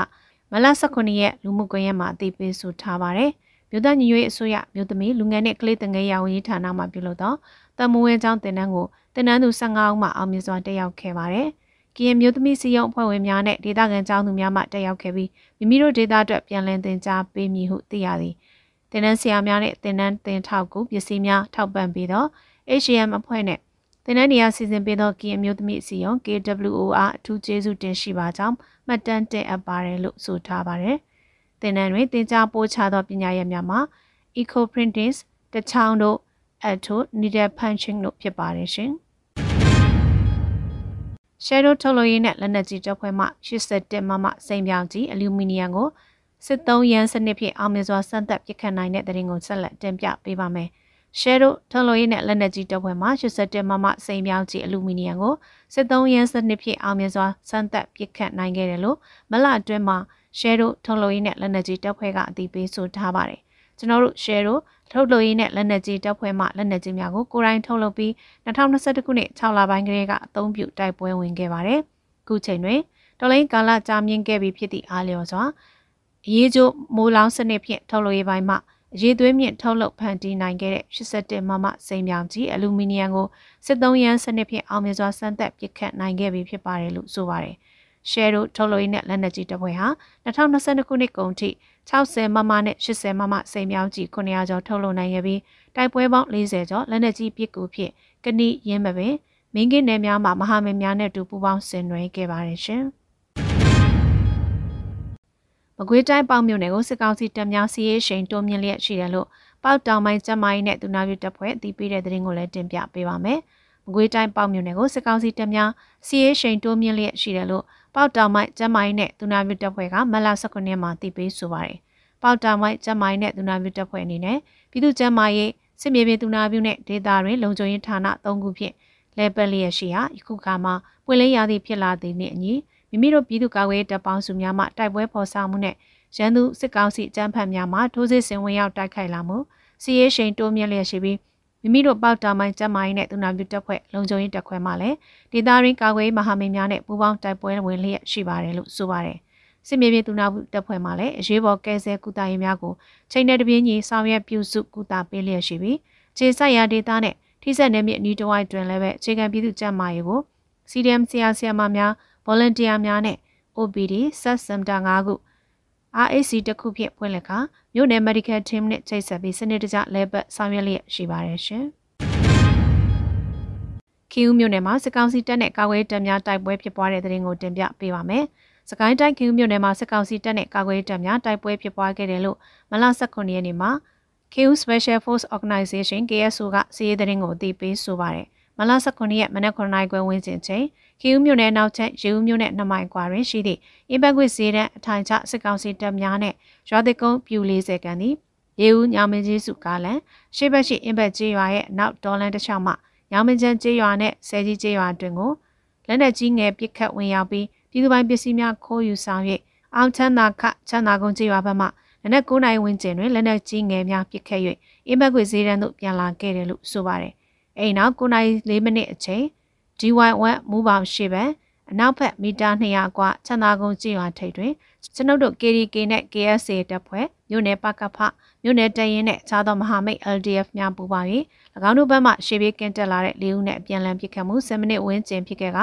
Speaker 4: မလ19ရက်လူမှုကွန်ရက်မှာအသိပေးဆိုထားပါတယ်။မြို့သားညီညွတ်ရေးအစိုးရမြို့သမီးလူငယ်နှင့်ကလေးသင်ငယ်ရာဝန်ကြီးဌာနမှပြုလုပ်သောတမဝဲကျောင်းတင်တန်းကိုတင်နန်းသူ15ဦးမှအောင်မြင်စွာတက်ရောက်ခဲ့ပါတယ်။ကရင်မျိုးသမီးစည်းရုံးအဖွဲ့ဝင်များနဲ့ဒေသခံကျောင်းသူများမှတက်ရောက်ခဲ့ပြီးမိမိတို့ဒေသအတွက်ပြန်လည်သင်ကြားပေးမည်ဟုသိရသည်။တင်နန်းဆရာများနဲ့တင်နန်းတင်ထောက်ကူပစ္စည်းများထောက်ပံ့ပေးသော HM အဖွဲ့နဲ့တင်နန်းနေရာစီစဉ်ပေးသောကရင်မျိုးသမီးစည်းရုံး KWOR အထူးကျေးဇူးတင်ရှိပါကြောင်းမှတ်တမ်းတင်အပ်ပါတယ်လို့ဆိုထားပါတယ်။တင်နန်းတွင်သင်ကြားပို့ချသောပညာရပ်များမှာ Eco Printings တချောင်းတို့အထု needle punching တို့ဖြစ်ပါတယ်ရှင်။ Shadow ထုတ်လုပ်ရေးနဲ့လက်နက်ကြီးတပ်ဖွဲ့မှ87မမစိန်ပြောင်ကြီးအလူမီနီယံကိုစစ်သုံးရန်စနစ်ဖြင့်အောင်မြင်စွာစမ်းသပ်ပစ်ခတ်နိုင်တဲ့တရင်ကိုဆက်လက်တင်ပြပေးပါမယ်။ Shadow ထုတ်လုပ်ရေးနဲ့လက်နက်ကြီးတပ်ဖွဲ့မှ87မမစိန်ပြောင်ကြီးအလူမီနီယံကိုစစ်သုံးရန်စနစ်ဖြင့်အောင်မြင်စွာစမ်းသပ်ပစ်ခတ်နိုင်ခဲ့တယ်လို့မလအတွင်းမှာ Shadow ထုတ်လုပ်ရေးနဲ့လက်နက်ကြီးတပ်ဖွဲ့ကအတည်ပြုဆိုထားပါတယ်။ကျွန်တော်တို့ Shadow ထုတ်လုပ်ရေးနဲ့လက်နက်ကြီးတပ်ဖွဲ့မှလက်နက်ကြီးများကိုကိုယ်တိုင်ထုတ်လုပ်ပြီး2021ခုနှစ်6လပိုင်းကလေးကအသုံးပြုတိုက်ပွဲဝင်ခဲ့ပါတယ်။ခုချိန်တွင်တော်လိုင်းကာလကြာမြင့်ခဲ့ပြီးဖြစ်သည့်အားလျော်စွာအရေးကျိုးမိုးလောင်းစနစ်ဖြင့်ထုတ်လုပ်ရေးပိုင်းမှအရေးသွေးမြင့်ထုတ်လုပ်ဖန်တီးနိုင်ခဲ့တဲ့81မမစိန်ပြောင်ကြီးအလူမီနီယံကိုစစ်သုံးရန်စနစ်ဖြင့်အောင်မြင်စွာစမ်းသပ်ပစ်ခတ်နိုင်ခဲ့ပြီးဖြစ်ပါတယ်လို့ဆိုပါတယ်။ share တို့ထုတ်လုပ်ရေးနဲ့လက်နက်ကြီးတပွဲဟာ2022ခုနှစ်ကုန်ထိ60မမနဲ့80မမစိန်မြောင်းကြီး900ကျော်ထုတ်လုပ်နိုင်ခဲ့ပြီးတိုက်ပွဲပေါင်း40ကျော်လက်နက်ကြီးပစ်ကူဖြင့်ကဏီရင်းမပင်မင်းကင်းနယ်များမှာမဟာမင်းများနဲ့တူပူးပေါင်းဆင်နွှဲခဲ့ပါတယ်ရှင်။မကွေးတိုင်းပေါက်မြို့နယ်ကိုစစ်ကောင်စီတပ်များစီးရေးရှိန်တိုးမြင့်လျက်ရှိတယ်လို့ပေါက်တောင်ပိုင်းကျမိုင်းနဲ့သူနာပြုတပ်ဖွဲ့အသိပေးတဲ့သတင်းကိုလည်းတင်ပြပေးပါမယ်။အကွေးတိုင်းပေါက်မြို့နယ်ကိုစစ်ကောင်စီတပ်များစီးရဲရှိန်တိုးမြင့်လျက်ရှိတယ်လို့ပေါက်တောင်မိုက်ကျမ်းမိုင်းနဲ့သူနာမြစ်တပ်ဖွဲ့ကမလ19ရက်မှာတည်ပြီးဆိုပါတယ်။ပေါက်တောင်မိုက်ကျမ်းမိုင်းနဲ့သူနာမြစ်တပ်ဖွဲ့အနေနဲ့ပြည်သူ့ကျမ်းမာရေးစစ်မြေပြင်သူနာပြုနဲ့ဒေသတွင်လုံခြုံရေးဌာန၃ခုဖြင့်လဲပတ်လျက်ရှိရာယခုခါမှာပွင့်လင်းရာသီဖြစ်လာသည်နှင့်အညီမိမိတို့ပြည်သူ့ကာကွယ်ရေးတပ်ပေါင်းစုများမှတိုက်ပွဲဖော်ဆောင်မှုနဲ့ရန်သူစစ်ကောင်စီအကြမ်းဖက်များမှထိုးစစ်ဆင်ဝင်ရောက်တိုက်ခိုက်လာမှုစီးရဲရှိန်တိုးမြင့်လျက်ရှိပြီးမိမိတို့ပေါက်တာမိုင်းကျမ်းမိုင်းနဲ့သူနာပြုတပ်ဖွဲ့လုံခြုံရေးတပ်ခွဲမှလည်းဒေသရင်းကာကွယ်မဟာမိတ်များနဲ့ပူးပေါင်းတိုက်ပွဲဝင်လျက်ရှိပါတယ်လို့ဆိုပါတယ်။စစ်မြေပြင်သူနာပြုတပ်ဖွဲ့မှလည်းအရေးပေါ်ကယ်ဆယ်ကုသရေးများကိုချိန်တဲ့တပြင်းညီဆောင်ရွက်ပြုစုကုသပေးလျက်ရှိပြီးခြေဆက်ရာဒေသနဲ့ထိစပ်နယ်မြေအနီးတစ်ဝိုက်တွင်လည်းပဲအခြေခံပြည်သူကျန်းမာရေးကို CDM ဆရာဆရာမများ volunteer များနဲ့ OPD sub center 5ခု RAC တခုဖြင့်ဖွင့်လှစ်ကမြို့နယ် Medical Team နဲ့ချိတ်ဆက်ပြီးစနစ်တကျလဲပတ်ဆောင်ရွက်လျက်ရှိပါတယ်ရှင်။ခင်ဦးမြို့နယ်မှာစကောင်းစီတက်နဲ့ကာကွယ်တပ်များတိုက်ပွဲဖြစ်ပွားတဲ့တဲ့ရင်ကိုတင်ပြပေးပါမယ်။စကိုင်းတိုင်းခင်ဦးမြို့နယ်မှာစကောင်းစီတက်နဲ့ကာကွယ်တပ်များတိုက်ပွဲဖြစ်ပွားခဲ့တယ်လို့မလ19ရက်နေ့မှာ KU Special Force Organization KSO ကစီးရဲတဲ့ရင်ကိုအသိပေးဆိုပါတယ်။မလ19ရက်မနက်9:00ခွဲဝန်းကျင်ချိန်ခီဦးမြို့နယ်နောက်ထပ်ရေဦးမြို့နယ်နှစ်မိုင်ကွာတွင်ရှိသည့်အင်ပတ်ခွေဈေးတန်းအထိုင်ကျစစ်ကောင်စီတပ်များနှင့်ရွာသစ်ကုန်းပြူ40ခန်းသည်ရေဦးညောင်မင်းကြီးစုကားလန်ရှေ့ဘက်ရှိအင်ပတ်ကြီးရွာရဲ့နောက်ဒေါ်လန်တစ်လျှောက်မှညောင်မင်းချန်ကြီးရွာနှင့်ဆယ်ကြီးကြီးရွာတွင်ကိုလက်နက်ကြီးငယ်ပစ်ခတ်ဝင်ရောက်ပြီးပြည်သူပိုင်ပစ္စည်းများခိုးယူဆောင်၍အောင်ချမ်းသာခချမ်းသာကုန်းကြီးရွာဘက်မှနနက်9နာရီဝန်းကျင်တွင်လက်နက်ကြီးငယ်များပစ်ခတ်၍အင်ဘက်ခွေဈေးတန်းသို့ပြန်လာခဲ့တယ်လို့ဆိုပါတယ်။အဲဒီနောက်9နာရီ4မိနစ်အချိန် DY1 မူပေါင်းရှိပဲအနောက်ဘက်မီတာ200ကွာချန်သာကုန်းကြည်ရွာထိပ်တွင်ကျွန်ုပ်တို့ KDK နဲ့ KSA တပ်ဖွဲ့မြို့နယ်ပကဖမြို့နယ်တရင်နဲ့ခြားသောမဟာမိတ် LDF များပူးပေါင်း၍၎င်းတို့ဘက်မှရှေ့ပြေးကင်းတက်လာတဲ့၄ဦးနဲ့အပြန်အလှန်ပစ်ခတ်မှု7မိနစ်ဝန်းကျင်ဖြစ်ခဲ့က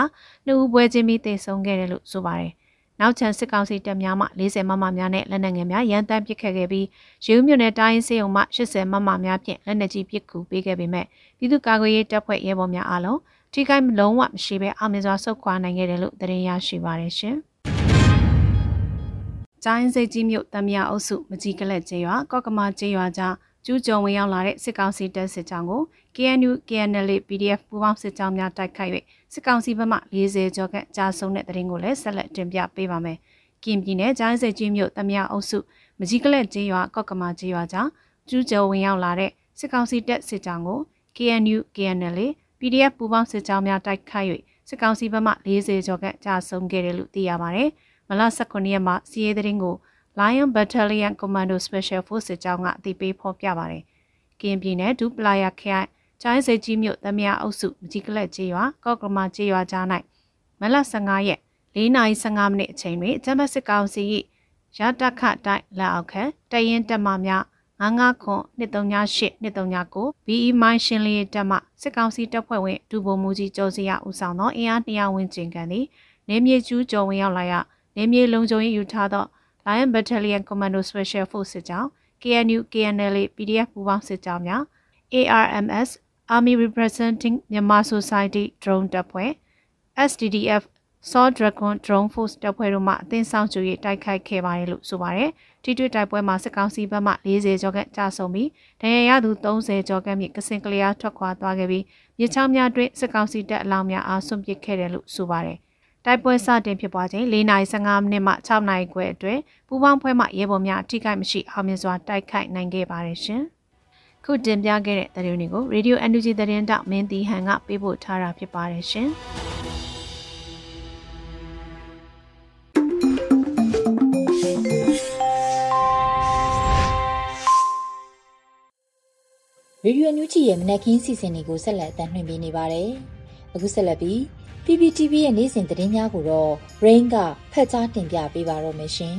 Speaker 4: နှစ်ဦးပွဲချင်းပြီးတေဆုံးခဲ့တယ်လို့ဆိုပါတယ်။နောက်ချန်စစ်ကောင်စီတပ်များမှ40မမများနဲ့လက်နက်ငယ်များရန်တမ်းပစ်ခတ်ခဲ့ပြီးရေဦးမြို့နယ်တိုင်းစေုံမှ80မမများဖြင့်လက်နက်ကြီးပစ်ကူပေးခဲ့ပေမဲ့ပြည်သူ့ကာကွယ်ရေးတပ်ဖွဲ့ရဲဘော်များအားလုံးထိခိုက်လုံးဝမရှိဘဲအောင်မြင်စွာဆုတ်ခွာနိုင်ခဲ့တယ်လို့သတင်းရရှိပါတယ်ရှင်။ကျိုင်းစိတ်ကြီးမြို့တမရအုပ်စုမကြီးကလက်ကျေးရွာကော့ကမာကျေးရွာကြားကျူးကျော်ဝင်ရောက်လာတဲ့စစ်ကောင်စီတပ်စစ်ကြောင်းကို KNU KNL PDF ပူးပေါင်းစစ်ကြောင်းများတိုက်ခိုက်၍စစ်ကောင်စီဘက်မှ40ကျော်ခန့်ကြာဆုံးတဲ့တရင်ကိုလည်းဆက်လက်တင်ပြပေးပါမယ်။ကင်ပြည်နယ်ကျိုင်းစိတ်ကြီးမြို့တမရအုပ်စုမကြီးကလက်ကျေးရွာကော့ကမာကျေးရွာကြားကျူးကျော်ဝင်ရောက်လာတဲ့စစ်ကောင်စီတပ်စစ်ကြောင်းကို KNU KNL PDF ပူးပေါင်းစစ်ကြောင်းများတိုက်ခိုက်၍စစ်ကောင်စီဘက်မှ40ကျော်ခန့်ကြာဆုံးခဲ့တယ်လို့သိရပါတယ်။မလ19ရက်မှာစီးရဲသတင်းကို Lion Battalion Commando Special Force စစ်ကြောင်းကအသိပေးဖော်ပြပါတယ်။ကရင်ပြည်နယ်ဒူပလာယာခရိုင်ကျိုင်းစေကြီးမြို့သမ ्या အုပ်စုမကြီးကလက်ကြီးရွာကော့ကမာကြီးရွာကြား၌မလ15ရက်4:15မိနစ်အချိန်တွင်အကြမ်းဖက်စစ်ကောင်စီ၏ရတခတိုင်းလက်အောက်ခံတရင်တမများ9999238 239 BE မိုင်းရှင်လေးတပ်မှစစ်ကောင်စီတပ်ဖွဲ့ဝင်ဒူဗိုလ်မှူးကြီးကျော်စရာဦးဆောင်သောအင်အား200ဝန်းကျင်ခန့်သည်နေမြေကျူးကျော်ဝင်ရောက်လာရနေမြေလုံခြုံရေးယူထားသော Lion Battalion Commando Special Force စစ်ကြောင်း KNU KNL PDF ပူးပေါင်းစစ်ကြောင်းများ ARMS Army Representing Myanmar Society Drone တပ်ဖွဲ့ SDDF Saw Dragon Drone Force တပ်ဖွဲ့တို့မှအသင်းဆောင်ကျူ၍တိုက်ခိုက်ခဲ့ပါတယ်လို့ဆိုပါတယ်။ထိတွေ့တိုက်ပွဲမှာစစ်ကောင်စီဘက်မှ40ကျော်ခန့်ကြာဆုံးပြီးဒဏ်ရာရသူ30ကျော်ခန့်မြင့်ကစင်ကလျားထွက်ခွာသွားခဲ့ပြီးမြစ်ချောင်းများတွင်စစ်ကောင်စီတပ်အလောင်းများအားဆွန့်ပစ်ခဲ့တယ်လို့ဆိုပါတယ်တိုက်ပွဲစတင်ဖြစ်ပွားချိန်4:15မိနစ်မှ6:00ခွဲအတွင်းပူပေါင်းဖွဲ့မှရဲဘော်များထိခိုက်မရှိအောင်မြင်စွာတိုက်ခိုက်နိုင်ခဲ့ပါတယ်ရှင်။ခုတင်ပြခဲ့တဲ့သတင်းတွေကို Radio NUG သတင်းတောက်မင်းတီဟန်ကပေးပို့ထားတာဖြစ်ပါတယ်ရှင်။
Speaker 2: ရေဒီယိုညူချီရဲ့မနက်ခင်းစီစဉ်တွေကိုဆက်လက်တင်ပြနေပါတယ်။အခုဆက်လက်ပြီး PPTV ရဲ့နေ့စဉ်သတင်းများကို
Speaker 5: တော့ Rain ကဖတ်ကြားတင်ပြပေးပါတော့မယ်ရှင်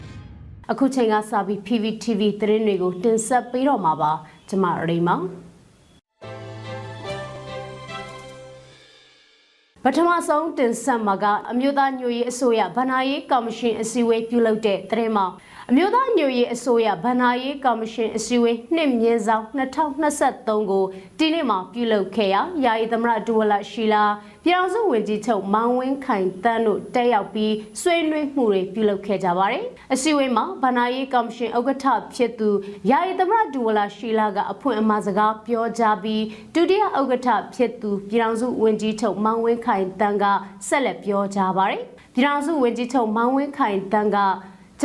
Speaker 5: ။အခုချိန်ကစပြီး PPTV သတင်းတွေကိုတင်ဆက်ပေးတော့မှာပါ။ကျွန်မရိမောင်ပထမဆုံးတင်ဆက်မှာကအမျိုးသားညွရေးအစိုးရဗဏ္ဍာရေးကော်မရှင်အစည်းအဝေးပြုလုပ်တဲ့သတင်းမှာအမျိုးသားညွရေးအစိုးရဗန္နာရေးကော်မရှင်အစည်းအဝေးနှစ်မြင်းဆောင်2023ကိုဒီနေ့မှာပြုလုပ်ခဲ့ရာယာယီသမရဒူဝလာရှီလာပြည်အောင်စုဝန်ကြီးချုပ်မောင်ဝင်းခိုင်တန်းတို့တက်ရောက်ပြီးဆွေးနွေးမှုတွေပြုလုပ်ခဲ့ကြပါတယ်။အစည်းအဝေးမှာဗန္နာရေးကော်မရှင်ဥက္ကဋ္ဌဖြစ်သူယာယီသမရဒူဝလာရှီလာကအဖွင့်အမှားစကားပြောကြားပြီးဒုတိယဥက္ကဋ္ဌဖြစ်သူပြည်အောင်စုဝန်ကြီးချုပ်မောင်ဝင်းခိုင်တန်းကဆက်လက်ပြောကြားပါတယ်။ပြည်အောင်စုဝန်ကြီးချုပ်မောင်ဝင်းခိုင်တန်းက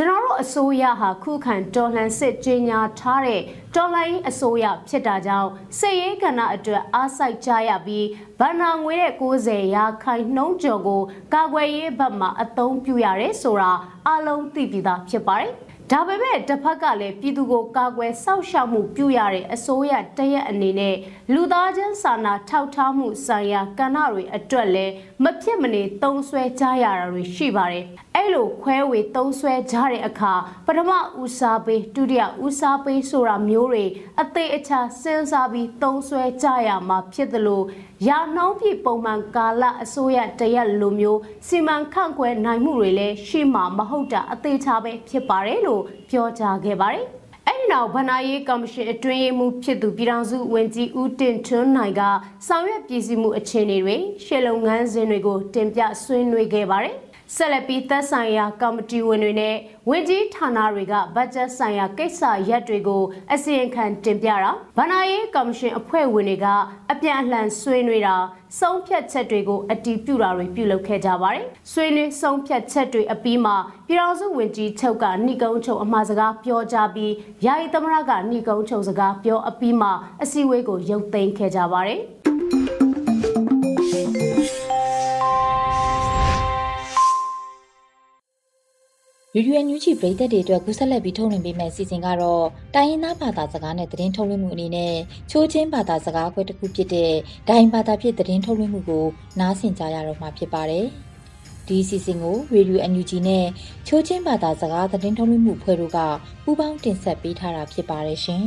Speaker 5: ကျွန်တော်တို့အစိုးရဟာခုခံတော်လှန်စစ်ကြီးညာထားတဲ့တော်လှန်ရေးအစိုးရဖြစ်တာကြောင့်စစ်ရေးကဏ္ဍအတွက်အားစိုက်ကြရပြီးဗဏ္ဍာငွေရဲ့90ရာခိုင်နှုန်းကျော်ကို ကာကွယ်ရေးဘက်မှအသုံးပြုရတယ်ဆိုတာအလုံးသိပြီးသားဖြစ်ပါတယ်ဒါပေမဲ့တစ်ဖက်ကလည်းပြည်သူကိုကာကွယ်စောင့်ရှောက်မှုပြုရတဲ့အစိုးရတရက်အနေနဲ့လူသားချင်းစာနာထောက်ထားမှုဆိုင်ရာကဏ္ဍတွေအတွက်လည်းမဖြစ်မနေသုံးဆွဲကြရတာတွေရှိပါတယ်။အဲ့လို ခွဲဝေ သုံးဆွဲကြတဲ့အခါပထမဦးစားပေးဒုတိယဦးစားပေးဆိုတာမျိုးတွေအသေးအချာစဉ်းစားပြီးသုံးဆွဲကြရမှာဖြစ်သလိုရာနှောင်းပြပုံမှန်ကာလအစိုးရတရက်လိုမျိုးစီမံခန့်ခွဲနိုင်မှုတွေလည်းရှိမှာမဟုတ်တာအသေးချာပဲဖြစ်ပါတယ်လို့ပြောကြားခဲ့ပါတယ်။နောက်ဗဏ္ဍာရေးကော်မရှင်အတွင်းရေးမှူးဖြစ်သူပြည်ထောင်စုဝန်ကြီးဦးတင်ထွန်းနိုင်ကဆောင်ရွက်ပြည်စီမှုအခြေအနေတွေရှေ့လုပ်ငန်းစဉ်တွေကိုတင်ပြဆွေးနွေးခဲ့ပါတယ်။ဆက်လက်ပြီးသက်ဆိုင်ရာကော်မတီဝင်တွေနဲ့ဝန်ကြီးဌာနတွေကဘတ်ဂျက်ဆိုင်ရာကိစ္စရပ်တွေကိုအစီရင်ခံတင်ပြတာဗဏ္ဍာရေးကော်မရှင်အဖွဲ့ဝင်တွေက အပြန်အလှန်ဆွေးနွေးတာဆုံးဖြတ်ချက်တွေကိုအတည်ပြုတာတွေပြုလုပ်ခဲ့ကြပါတယ်။ဆွေးနွေးဆုံးဖြတ်ချက်တွေအပြီးမှာပြည်တော်စုဝန်ကြီးချုပ်ကနှိကုံးချုပ်အမှားစကားပြောကြားပြီးယာယီသမရကနှိကုံးချုပ်စကားပြောအပြီးမှာအစည်းအဝေးကို ရုပ်သိမ်းခဲ့ကြပါတယ်။
Speaker 2: ရွရွညူးချီပရိသတ်တွေအတွက်ကူးဆက်လက်ပြီးထုတ်လွှင့်ပေးမယ့်အစီအစဉ်ကတော့တိုင်းရင်းသားဘာသာစကားနဲ့သတင်းထုတ်လွှင့်မှုအနေနဲ့ချိုးချင်းဘာသာစကားအခွဲတစ်ခုဖြစ်တဲ့ဒိုင်ဘာသာဖြစ်သတင်းထုတ်လွှင့်မှုကိုနားဆင်ကြရတော့မှာဖြစ်ပါတယ်။ဒီအစီအစဉ်ကို Radio NUG နဲ့ချိုးချင်းဘာသာစကားသတင်းထုတ်လွှင့်မှုဖွဲ့တို့ကပူးပေါင်းတင်ဆက်ပေးထားတာဖြစ်ပါတယ်ရှင်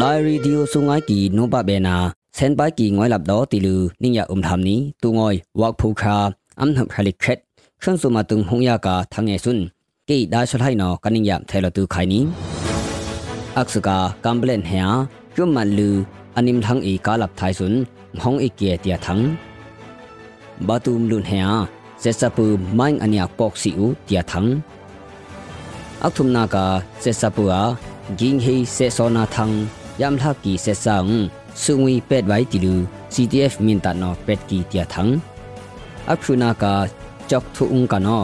Speaker 6: ။ Diary Dio Sungai Ki Nobabena เซนไปกี่งอยหลับดอติลูนิ่งยาอมทำนี้ตูงอยวากผูคาอัมทำคาลิเคตเครื่องสูมาตึงหงยากาทางเงซุนกีได้ชดให้นอกันนิ่งยาเทลตูไขนี้อักษกากัมเบลนเฮียจุมมันลืออันิมทังอีกาหลับไทยสุนหงอีเกียเตียทังบาตูมลุนเฮียเซซาปูไม่อันยากปอกสิวเตียทังอักทุมนากาเซซาปูอากิงฮีเซโซนาทังยามทักกีเซซังสุงวีเป็ดไว้ติลู CTF มินตัดนอเป็ดกีเตียทังอักชุนากาจอกทุงกันนอ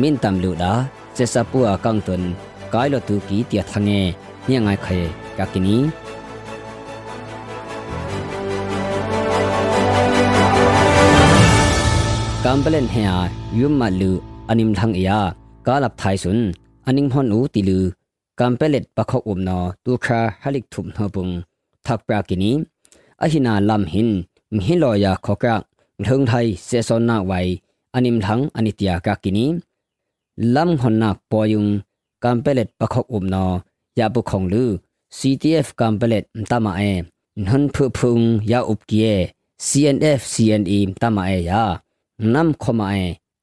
Speaker 6: มินตำลูดาเจสปัวกังตนกายลตูกีเตียทังเงเนี่ยไงใครกักินี้กัมเปลนเฮียยุมมาลูอนิมทังเอียกาลับไทยสุนอนิมฮอนอูติลูกัมเปเลตปะขออุมนอตูคาฮลิกทุมนอปุงทักปรากินีอหินาลำหินมิฮิลอยาขอกรักเทิงไทยเซซอนนาไวอนิมทังอนิตยากากินีลำหอนนาปอยุงกัมเปเลตประคบอุมนอยาบุคงลือ CTF กัมเปเลตตามาเอนนพืพุงยาอุบเกีย CNF CNE ตามาเอยานำขมาเอ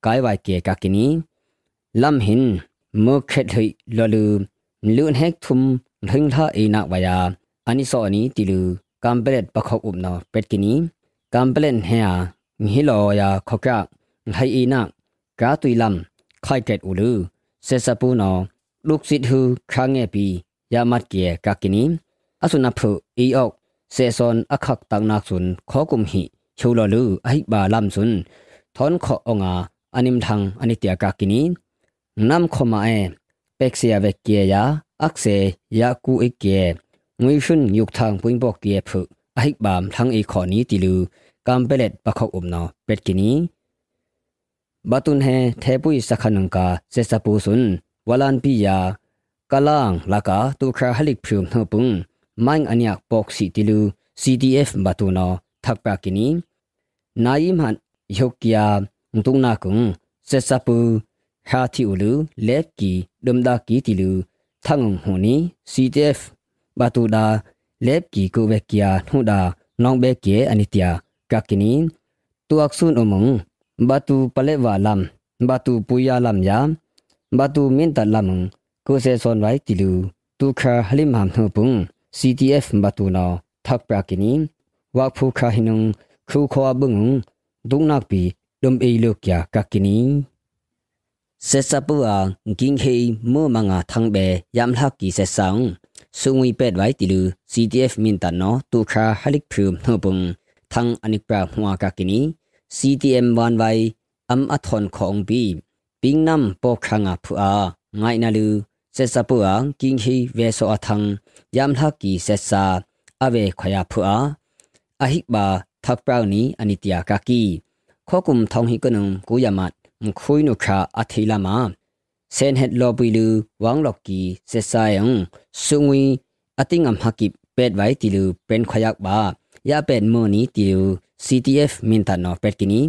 Speaker 6: กายวายเกกากินีลำหินเมื่อเคล็ดหลอลืมลืนแหกทุมเทิงท่าอีนักวายา ani so ani tilu kamplet pakhok upna petkini kamplen hea nghilo ya khokya lhai ina ka tuilam khai ket ulu se sapu no luk sit hu khange pi ya mat ke kakini asuna phu e ok se son akhak tak nak sun khokum hi chulo lu ai ba lam sun thon kho onga anim thang anitia kakini nam khoma e peksia vekkia ya akse ya ku ikke งุยชุนยุกทางปุ้งบอกเตียผึอหิกบามทั้งอีขอนี้ติลูกามเปเลตปะขออมนอเป็ดกินีบาตุนเฮเทปุยสักขนังกาเซซาปูสุนวลานปียากาลางลากาตูคราฮลิกพริมเฮปุงမိုင်းအညာပေါ့စီတီလူ CDF ဘတူနောသက်ပကီနီနိုင်မန်ယုတ်ကီယာတုံနာကုံဆက်စပူဟာတီဦးလူလက်ကီဒမ်ဒါကီတီလူသငုံဟူနီ CDF บาตูดาเล็บกีกูเวกียนูดาน้องเบเกอนิตยากักกินินตัวอักษุนอมงบาตูปะเลวาลัมบาตูปุยาลัมยามบาตูมินตัดลัมကိုစေစွန်ဝိုက်တီလူဒုခဟလိမမ်နှုပုံ CTF ဘတူနောသက်ပရကင်းဝါဖူခဟိနုံခူခွာဘုံဒုနက်ပီဒုံအေလုကယာကကင်းဆက်စပူအငင်းဟေမမငါသံဘေယမ်လဟကီဆက်ဆောင်စုံဝီပက်ဝိုင်တီလူ CTF မင်တန်နောတူခါဟလိကဖရုမ်နှုပုံသံအနိကရာဟွာကကိနီ CTM 1ဝိုင်အမ်အသွန်ခေါင်ဘီပင်းနမ်ပေါခါငါဖူအာငိုင်နာလူဆက်စပူအာကင်းဟီဝဲဆိုအထံယမ်ဟကီဆက်စာအဝဲခယာဖူအာအဟိဘာသပ်ပရောင်နီအနိတယာကကီခောကုမ်ထောင်ဟီကနုံကိုယမတ်မခွိနုခါအထေလာမာ sen het lo pui lu wang lok ki se sayang sungwi ating am hakip pet wai ti lu pen khoyak ba ya pen mo ni ti lu CTF min ta no pet kini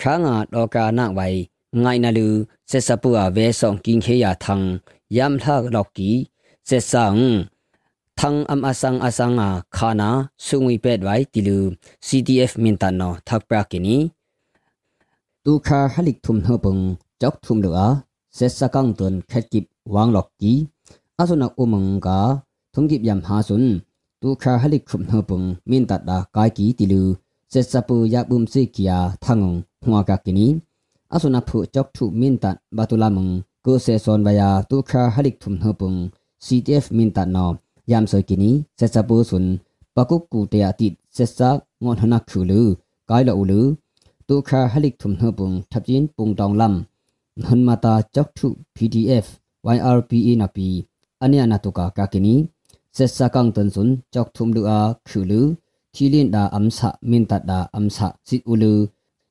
Speaker 6: kha nga do ka na wai ngai na lu se sa pu a ve song king he ya thang yam tha lok ki se sang thang am asang asang a khana sungwi pet wai ti lu CTF min ta no thak pra kini tu kha halik thum no pung chok thum lu a se sakang ton khet kip wang lok ki asona umang ka thung kip yam ha sun tu kha halik khum na pung min ta da kai ki tilu se sapu ya bum se kia thangong hwa ka kini asona phu chok thu min ta batula mung ko se son ba ya tu kha halik thum na pung ctf min ta no yam so kini se sapu sun pakuk ku te ati se sa ngon hana khulu kai lo ulu tu kha halik thum na pung thapjin pung dong lam หันมาตาจักถุ PDF YRPE นับปีอันนี้นาตุกากากินีเซสกังตันสุนจักทุมลูอาคิวลือทีลินดาอัมสะมินตัดดาอัมสะสิอุลือ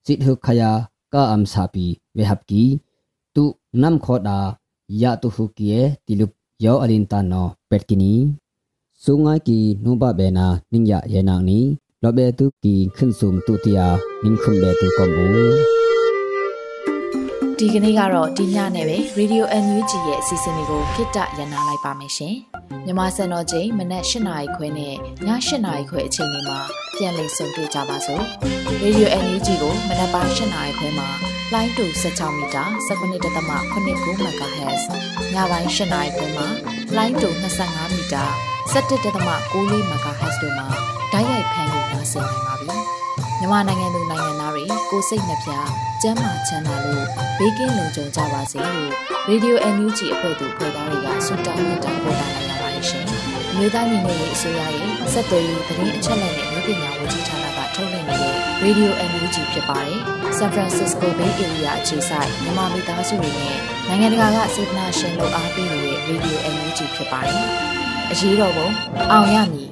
Speaker 6: สิทุขยากาอัมสะปีเวหับกีตุนำขอดายาตุหุกีเอติลุบยออลินตานอเป็ดกินีสุงไงกีนุบะเบนานิงยะเยนางนี้ลอเบตุกีขึ้นสูมตุติยานิงคุมเบตุกอมบู
Speaker 1: ဒီကနေ့ကတော့ဒီညနဲ့ပဲ Radio NUG ရဲ့အစီအစဉ်လေးကိုခਿੱတရနာလိုက်ပါမယ်ရှင်။မြမစံတော်ချိန်မနက်၈နာရီခွဲနဲ့ည၈နာရီခွဲအချိန်တွေမှာပြန်လည်ဆုံတွေ့ကြပါစို့။ Radio NUG ကိုမနက်ပိုင်း၈နာရီခွဲမှာလိုင်းတူ16မီတာ19.89 MHz ညပိုင်း၈နာရီခွဲမှာလိုင်းတူ25မီတာ17.6 MHz တွေမှာဓာတ်ရိုက်ဖမ်းလို့နိုင်ပါပြီ။မြန်မာနိုင်ငံသူနိုင်ငံသားတွေကိုစိတ်နှပြစမ်းမချမ်းသာလို့ဘေးကင်းလုံခြုံကြပါစေလို့ရေဒီယို NUG အဖွဲ့သူဖွဲ့သားတွေကဆုတောင်းနေတာပေါ်လာရပါတယ်ရှင်။မြေသားမျိုးနွယ်ရေးအစိုးရရဲ့စက်သွေးရေးသတင်းအချက်အလက်တွေပညာဝန်ကြီးဌာနကထုတ်လွှင့်နေတဲ့ Radio NUG ဖြစ်ပါတယ်။ San Francisco Bay Area အခြေစိုက်မြန်မာမိသားစုတွေနဲ့နိုင်ငံတကာကစေတနာရှင်လို့အားပေးနေတဲ့ Radio NUG ဖြစ်ပါတယ်
Speaker 5: ။အရေးတော်ပုံအောင်ရမည်